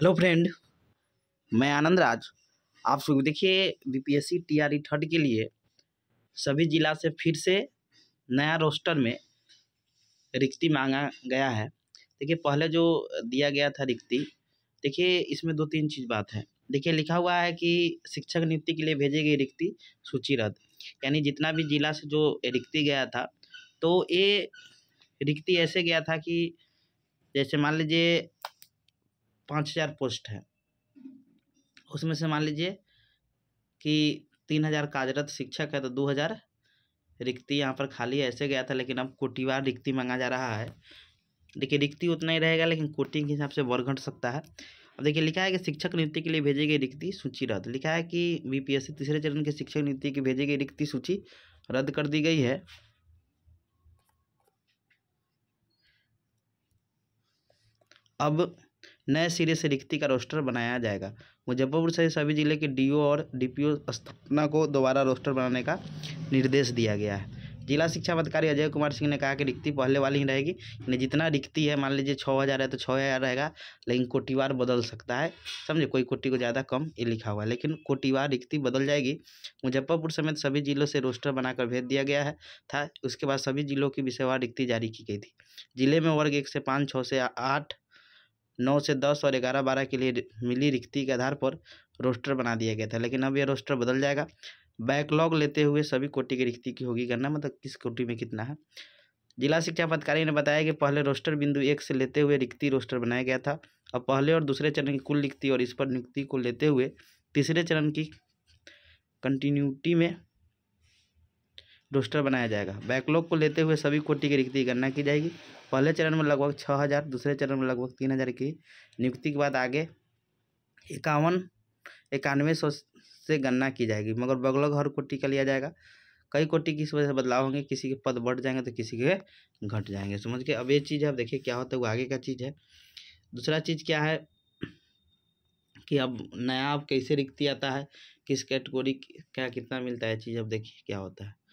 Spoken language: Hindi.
हेलो फ्रेंड मैं आनंद राज आप सब देखिए बीपीएससी टीआरई थर्ड के लिए सभी ज़िला से फिर से नया रोस्टर में रिक्ति मांगा गया है देखिए पहले जो दिया गया था रिक्ति देखिए इसमें दो तीन चीज़ बात है देखिए लिखा हुआ है कि शिक्षक नियुक्ति के लिए भेजी गई रिक्ति सूची रद्द यानी जितना भी जिला से जो रिक्ति गया था तो ये रिक्ति ऐसे गया था कि जैसे मान लीजिए पाँच हज़ार पोस्ट है उसमें से मान लीजिए कि तीन हज़ार कार्यरत तो शिक्षक है तो दो हज़ार रिक्ति यहाँ पर खाली ऐसे गया था लेकिन अब कोटिवार रिक्ति मांगा जा रहा है देखिए रिक्ति उतना ही रहेगा लेकिन कोटि के हिसाब से वर्ग घट सकता है अब देखिए लिखा है कि शिक्षक नियुक्ति के लिए भेजी गई रिक्ति सूची रद्द लिखा है कि बीपीएससी तीसरे चरण के शिक्षक नियुक्ति की भेजी गई रिक्ति सूची रद्द कर दी गई है अब नए सिरे से रिक्ति का रोस्टर बनाया जाएगा मुजफ्फरपुर सहित सभी जिले के डीओ और डीपीओ स्थापना को दोबारा रोस्टर बनाने का निर्देश दिया गया है जिला शिक्षा अधिकारी अजय कुमार सिंह ने कहा कि रिक्ति पहले वाली ही रहेगी यानी जितना रिक्ति है मान लीजिए छः हज़ार है तो छः हज़ार रहेगा लेकिन कोटिवार बदल सकता है समझे कोई कोटि को ज़्यादा कम ये लिखा हुआ है लेकिन कोटिवार रिक्ति बदल जाएगी मुजफ्फरपुर समेत सभी जिलों से रोस्टर बनाकर भेज दिया गया है था उसके बाद सभी जिलों की विषयवार रिक्ति जारी की गई थी जिले में वर्ग एक से पाँच छः से आठ नौ से दस और ग्यारह बारह के लिए मिली रिक्ति के आधार पर रोस्टर बना दिया गया था लेकिन अब यह रोस्टर बदल जाएगा बैकलॉग लेते हुए सभी कोटि की रिक्ति की होगी गणना मतलब किस कोटि में कितना है जिला शिक्षा पदाधिकारी ने बताया कि पहले रोस्टर बिंदु एक से लेते हुए रिक्ति रोस्टर बनाया गया था और पहले और दूसरे चरण की कुल रिक्ति और इस पर नियुक्ति को लेते हुए तीसरे चरण की कंटिन्यूटी में रोस्टर बनाया जाएगा बैकलॉग को लेते हुए सभी कोटि की रिक्ति गणना की जाएगी पहले चरण में लगभग छः हज़ार दूसरे चरण में लगभग तीन हज़ार की नियुक्ति के बाद आगे इक्यावन इक्यानवे सौ से गणना की जाएगी मगर बगलॉग हर कोटि का लिया जाएगा कई कोटि की वजह से बदलाव होंगे किसी के पद बढ़ जाएंगे तो किसी के घट जाएंगे समझ के अब ये चीज़ अब देखिए क्या होता है वो आगे का चीज़ है दूसरा चीज़ क्या है कि अब नया अब कैसे रिक्ति आता है किस कैटेगोरी क्या कितना मिलता है चीज़ अब देखिए क्या होता है